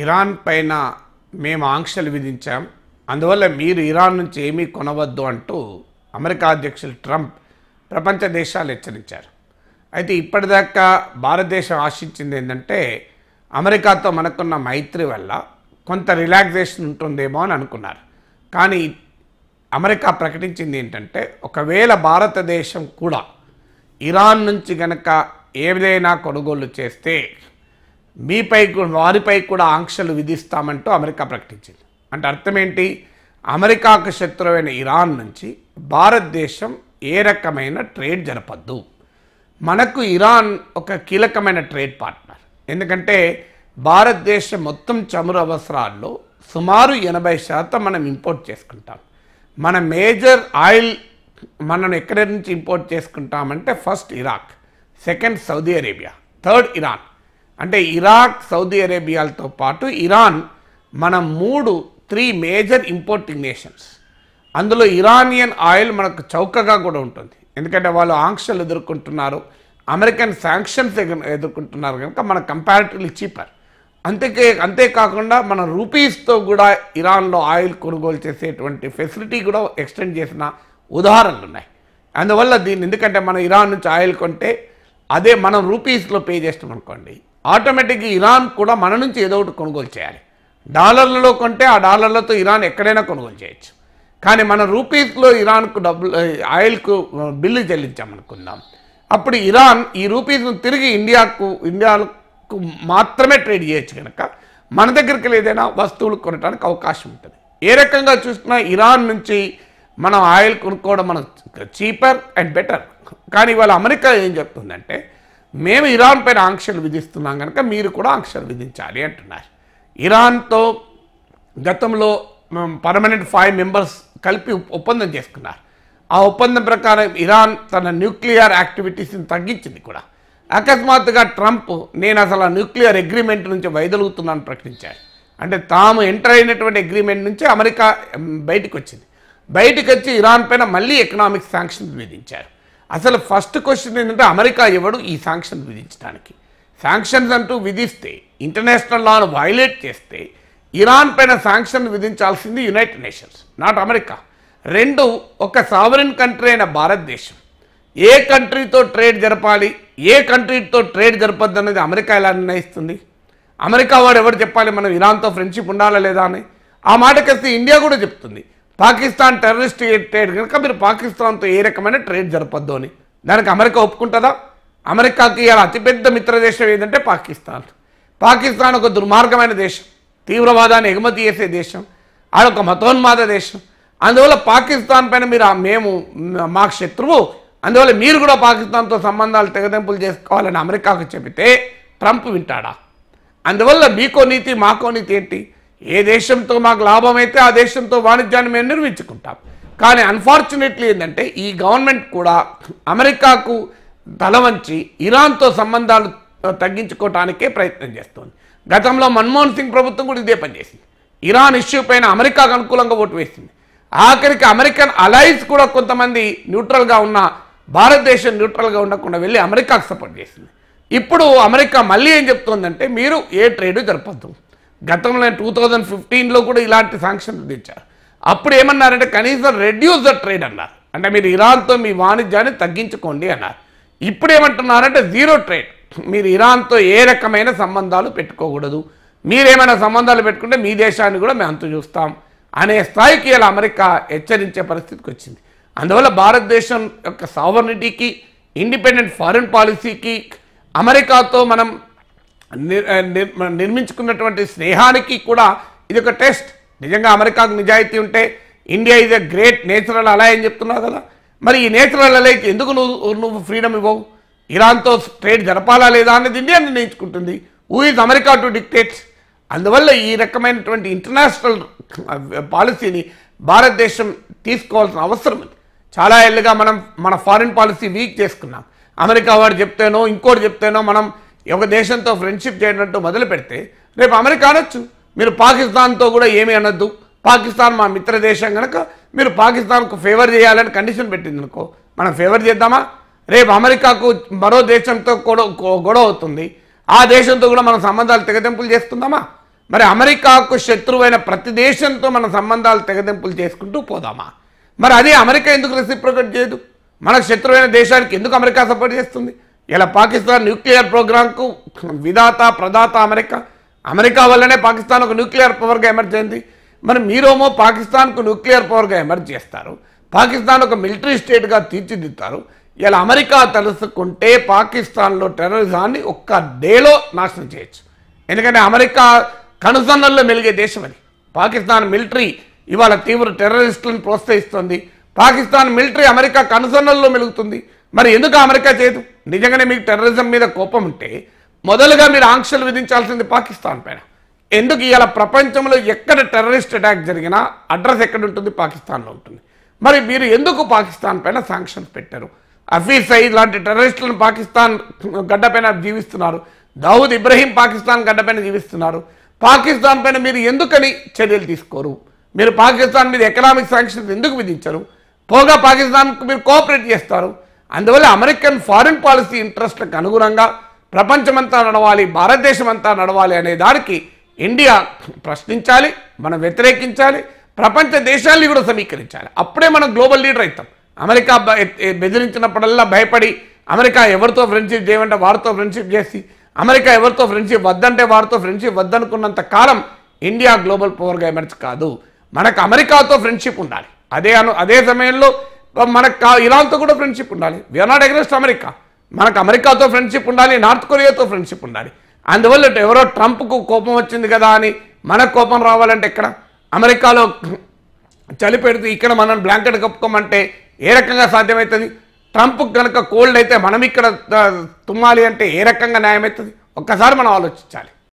Iran పైన మేము ఆంక్షలు విధించాం అందువల్ల మీరు ఇరాన్ నుంచి ఏమీ కొనవద్దు అంటూ అమెరికా అధ్యక్షులు ట్రంప్ ప్రపంచ దేశాలు హెచ్చరించారు అయితే ఇప్పటిదాకా భారతదేశం ఆశించింది ఏంటంటే అమెరికాతో మనకున్న మైత్రి వల్ల కొంత రిలాక్సేషన్ ఉంటుందేమో అని అనుకున్నారు కానీ అమెరికా ప్రకటించింది ఏంటంటే ఒకవేళ భారతదేశం కూడా ఇరాన్ నుంచి గనక ఏదైనా కొనుగోలు చేస్తే మీపై వారిపై కూడా ఆంక్షలు విధిస్తామంటూ అమెరికా ప్రకటించింది అంటే అర్థం ఏంటి అమెరికాకు శత్రువైన ఇరాన్ నుంచి భారతదేశం ఏ రకమైన ట్రేడ్ జరపద్దు మనకు ఇరాన్ ఒక కీలకమైన ట్రేడ్ పార్ట్నర్ ఎందుకంటే భారతదేశం మొత్తం చమురు అవసరాల్లో సుమారు ఎనభై శాతం మనం ఇంపోర్ట్ చేసుకుంటాం మన మేజర్ ఆయిల్ మనం ఎక్కడి నుంచి ఇంపోర్ట్ చేసుకుంటామంటే first Iraq second Saudi Arabia third Iran అంటే ఇరాక్ సౌదీ అరేబియాలతో పాటు ఇరాన్ మన మూడు త్రీ మేజర్ ఇంపోర్టింగ్ నేషన్స్ అందులో ఇరానియన్ ఆయిల్ మనకు చౌకగా కూడా ఉంటుంది ఎందుకంటే వాళ్ళు ఆంక్షలు ఎదుర్కొంటున్నారు అమెరికన్ శాంక్షన్స్ ఎదుర్కొంటున్నారు కనుక మన కంపారిటివ్లీ చీపర్ అంతే అంతేకాకుండా మన రూపీస్తో కూడా ఇరాన్లో ఆయిల్ కొనుగోలు చేసేటువంటి ఫెసిలిటీ కూడా ఎక్స్టెండ్ చేసిన ఉదాహరణలు ఉన్నాయి అందువల్ల దీన్ని ఎందుకంటే మనం ఇరాన్ నుంచి ఆయిల్ కొంటే అదే మనం రూపీస్లో పే చేస్తాం అనుకోండి ఆటోమేటిక్గా ఇరాన్ కూడా మన నుంచి ఏదో ఒకటి కొనుగోలు చేయాలి డాలర్లలో కొంటే ఆ డాలర్లతో ఇరాన్ ఎక్కడైనా కొనుగోలు చేయొచ్చు కానీ మన రూపీస్లో ఇరాన్కు డబ్బులు ఆయిల్కు బిల్లు చెల్లించామనుకుందాం అప్పుడు ఇరాన్ ఈ రూపీస్ను తిరిగి ఇండియాకు ఇండియాకు మాత్రమే ట్రేడ్ చేయొచ్చు కనుక మన దగ్గరికి ఏదైనా వస్తువులు కొనడానికి అవకాశం ఉంటుంది ఏ రకంగా చూసినా ఇరాన్ నుంచి మనం ఆయిల్ కొనుక్కోవడం మనం చీపర్ అండ్ బెటర్ కానీ ఇవాళ అమెరికా ఏం చెప్తుందంటే మేము ఇరాన్ పైన ఆంక్షలు విధిస్తున్నాం కనుక మీరు కూడా ఆంక్షలు విధించాలి అంటున్నారు ఇరాన్తో గతంలో పర్మనెంట్ ఫైవ్ మెంబర్స్ కలిపి ఒప్పందం చేసుకున్నారు ఆ ఒప్పందం ప్రకారం ఇరాన్ తన న్యూక్లియర్ యాక్టివిటీస్ని తగ్గించింది కూడా అకస్మాత్తుగా ట్రంప్ నేను అసలు న్యూక్లియర్ అగ్రిమెంట్ నుంచి వైదొలుగుతున్నాను ప్రకటించాడు అంటే తాము ఎంటర్ అయినటువంటి అగ్రిమెంట్ నుంచి అమెరికా బయటకు వచ్చింది బయటకు వచ్చి ఇరాన్ పైన మళ్ళీ ఎకనామిక్ శాంక్షన్స్ విధించారు అసలు ఫస్ట్ క్వశ్చన్ ఏంటంటే అమెరికా ఎవడు ఈ శాంక్షన్ విధించడానికి శాంక్షన్స్ అంటూ విధిస్తే ఇంటర్నేషనల్ లాను వైలేట్ చేస్తే ఇరాన్ పైన శాంక్షన్ విధించాల్సింది యునైటెడ్ నేషన్స్ నాట్ అమెరికా రెండు ఒక సావరిన్ కంట్రీ అయిన భారతదేశం ఏ కంట్రీతో ట్రేడ్ జరపాలి ఏ కంట్రీతో ట్రేడ్ జరపద్దు అనేది అమెరికా ఎలా నిర్ణయిస్తుంది అమెరికా వాడు ఎవరు చెప్పాలి మనం ఇరాన్తో ఫ్రెండ్షిప్ ఉండాలా లేదా అని ఆ వస్తే ఇండియా కూడా చెప్తుంది పాకిస్తాన్ టెర్రరిస్ట్ ట్రేడ్ కనుక మీరు పాకిస్తాన్తో ఏ రకమైన ట్రేడ్ జరపద్దు అని దానికి అమెరికా ఒప్పుకుంటుందా అమెరికాకి ఇవాళ అతిపెద్ద మిత్ర దేశం ఏంటంటే పాకిస్తాన్ పాకిస్తాన్ ఒక దుర్మార్గమైన దేశం తీవ్రవాదాన్ని ఎగుమతి చేసే దేశం ఆడొక మతోన్మాద దేశం అందువల్ల పాకిస్తాన్ పైన మీరు మేము మా శత్రువు అందువల్ల మీరు కూడా పాకిస్తాన్తో సంబంధాలు తెగదెంపులు చేసుకోవాలని అమెరికాకు చెబితే ట్రంప్ వింటాడా అందువల్ల మీకో నీతి మాకో నీతి ఏంటి ఏ దేశంతో మాకు లాభం అయితే ఆ దేశంతో వాణిజ్యాన్ని మేము నిర్మించుకుంటాం కానీ అన్ఫార్చునేట్లీ ఏంటంటే ఈ గవర్నమెంట్ కూడా అమెరికాకు వంచి ఇరాన్తో సంబంధాలు తగ్గించుకోవటానికే ప్రయత్నం చేస్తోంది గతంలో మన్మోహన్ సింగ్ ప్రభుత్వం కూడా ఇదే పనిచేసింది ఇరాన్ ఇష్యూ పైన అమెరికాకు అనుకూలంగా ఓటు వేసింది ఆఖరికి అమెరికన్ అలైన్స్ కూడా కొంతమంది న్యూట్రల్గా ఉన్న భారతదేశం న్యూట్రల్గా ఉండకుండా వెళ్ళి అమెరికాకు సపోర్ట్ చేసింది ఇప్పుడు అమెరికా మళ్ళీ ఏం చెప్తోందంటే మీరు ఏ ట్రేడ్ జరపద్దు గతంలో టూ థౌజండ్ ఫిఫ్టీన్లో కూడా ఇలాంటి శాంక్షన్లు తెచ్చారు అప్పుడు ఏమన్నారంటే కనీసం రెడ్యూస్ ద ట్రేడ్ అన్నారు అంటే మీరు ఇరాన్తో మీ వాణిజ్యాన్ని తగ్గించుకోండి అన్నారు ఇప్పుడు ఏమంటున్నారంటే జీరో ట్రేడ్ మీరు ఇరాన్తో ఏ రకమైన సంబంధాలు పెట్టుకోకూడదు మీరేమైనా సంబంధాలు పెట్టుకుంటే మీ దేశాన్ని కూడా మేము అంత చూస్తాం అనే స్థాయికి ఇలా అమెరికా హెచ్చరించే పరిస్థితికి వచ్చింది అందువల్ల భారతదేశం యొక్క సావర్నిటీకి ఇండిపెండెంట్ ఫారిన్ పాలసీకి అమెరికాతో మనం నిర్మించుకున్నటువంటి స్నేహానికి కూడా ఇది ఒక టెస్ట్ నిజంగా అమెరికాకు నిజాయితీ ఉంటే India is a great natural అలా అని చెప్తున్నావు కదా మరి ఈ నేచురల్ అలైకి ఎందుకు నువ్వు నువ్వు ఫ్రీడమ్ ఇవ్వవు ఇరాన్తో ట్రేడ్ జరపాలా లేదా అనేది ఇండియా నిర్ణయించుకుంటుంది who is America to dictates అందువల్ల ఈ రకమైనటువంటి ఇంటర్నేషనల్ పాలసీని భారతదేశం తీసుకోవాల్సిన అవసరం చాలా ఏళ్ళుగా మనం మన ఫారిన్ పాలసీ వీక్ చేసుకున్నాం అమెరికా వాడు చెప్తేనో ఇంకోటి చెప్తేనో మనం ఒక దేశంతో ఫ్రెండ్షిప్ చేయడంతో మొదలు పెడితే రేపు అమెరికా అనొచ్చు మీరు పాకిస్తాన్తో కూడా ఏమీ అనొద్దు పాకిస్తాన్ మా మిత్ర దేశం కనుక మీరు పాకిస్తాన్కు ఫేవర్ చేయాలని కండిషన్ పెట్టింది అనుకో మనం ఫేవర్ చేద్దామా రేపు అమెరికాకు మరో దేశంతో గొడవ అవుతుంది ఆ దేశంతో కూడా మనం సంబంధాలు తెగదెంపులు చేస్తుందామా మరి అమెరికాకు శత్రువైన ప్రతి దేశంతో మన సంబంధాలు తెగదెంపులు చేసుకుంటూ పోదామా మరి అదే అమెరికా ఎందుకు రెసిప్రోకేట్ చేయదు మనకు శత్రువైన దేశానికి ఎందుకు అమెరికా సపోర్ట్ చేస్తుంది ఇలా పాకిస్తాన్ న్యూక్లియర్ ప్రోగ్రాంకు విధాత ప్రదాత అమెరికా అమెరికా వల్లనే పాకిస్తాన్ ఒక న్యూక్లియర్ పవర్గా ఎమర్జ్ అయింది మరి మీరేమో పాకిస్తాన్కు న్యూక్లియర్ పవర్గా ఎమర్జ్ చేస్తారు పాకిస్తాన్ ఒక మిలిటరీ స్టేట్గా తీర్చిదిద్దుతారు ఇలా అమెరికా తెలుసుకుంటే పాకిస్తాన్లో టెర్రరిజాన్ని ఒక్క డేలో నాశనం చేయొచ్చు ఎందుకంటే అమెరికా కనుసన్నల్లో మెలిగే దేశం అది పాకిస్తాన్ మిలిటరీ ఇవాళ తీవ్ర టెర్రరిస్టులను ప్రోత్సహిస్తుంది పాకిస్తాన్ మిలిటరీ అమెరికా కనుసన్నల్లో మెలుగుతుంది మరి ఎందుకు అమెరికా చేయదు నిజంగానే మీకు టెర్రరిజం మీద కోపం ఉంటే మొదలుగా మీరు ఆంక్షలు విధించాల్సింది పాకిస్తాన్ పైన ఎందుకు ఇవాళ ప్రపంచంలో ఎక్కడ టెర్రరిస్ట్ అటాక్ జరిగినా అడ్రస్ ఎక్కడ ఉంటుంది పాకిస్తాన్లో ఉంటుంది మరి మీరు ఎందుకు పాకిస్తాన్ పైన శాంక్షన్స్ పెట్టారు హఫీజ్ సయీద్ లాంటి టెర్రరిస్టులను పాకిస్తాన్ గడ్డపైన జీవిస్తున్నారు దావుద్ ఇబ్రహీం పాకిస్తాన్ గడ్డపైన జీవిస్తున్నారు పాకిస్తాన్ పైన మీరు ఎందుకని చర్యలు తీసుకోరు మీరు పాకిస్తాన్ మీద ఎకనామిక్ శాంక్షన్స్ ఎందుకు విధించరు పోగా పాకిస్తాన్కు మీరు కోఆపరేట్ చేస్తారు అందువల్ల అమెరికన్ ఫారిన్ పాలసీ ఇంట్రెస్ట్కి అనుగుణంగా ప్రపంచమంతా నడవాలి భారతదేశం అంతా నడవాలి అనే దానికి ఇండియా ప్రశ్నించాలి మనం వ్యతిరేకించాలి ప్రపంచ దేశాల్ని కూడా సమీకరించాలి అప్పుడే మనం గ్లోబల్ లీడర్ అవుతాం అమెరికా బెదిరించినప్పుడల్లా భయపడి అమెరికా ఎవరితో ఫ్రెండ్షిప్ చేయమంటే వారితో ఫ్రెండ్షిప్ చేసి అమెరికా ఎవరితో ఫ్రెండ్షిప్ వద్దంటే వారితో ఫ్రెండ్షిప్ వద్దనుకున్నంత కాలం ఇండియా గ్లోబల్ పవర్గా ఎమర్చి కాదు మనకు అమెరికాతో ఫ్రెండ్షిప్ ఉండాలి అదే అను అదే సమయంలో మనకు ఇరాన్తో కూడా ఫ్రెండ్షిప్ ఉండాలి వీఆర్ నాట్ అగ్రెస్ట్ అమెరికా మనకు అమెరికాతో ఫ్రెండ్షిప్ ఉండాలి నార్త్ కొరియాతో ఫ్రెండ్షిప్ ఉండాలి అందువల్ల ఎవరో ట్రంప్కు కోపం వచ్చింది కదా అని మనకు కోపం రావాలంటే ఇక్కడ అమెరికాలో చలి పెడుతూ ఇక్కడ మనం బ్లాంకెట్ కప్పుకోమంటే ఏ రకంగా సాధ్యమవుతుంది ట్రంప్ కనుక కోల్డ్ అయితే మనం ఇక్కడ తుమ్మాలి అంటే ఏ రకంగా న్యాయమవుతుంది ఒక్కసారి మనం ఆలోచించాలి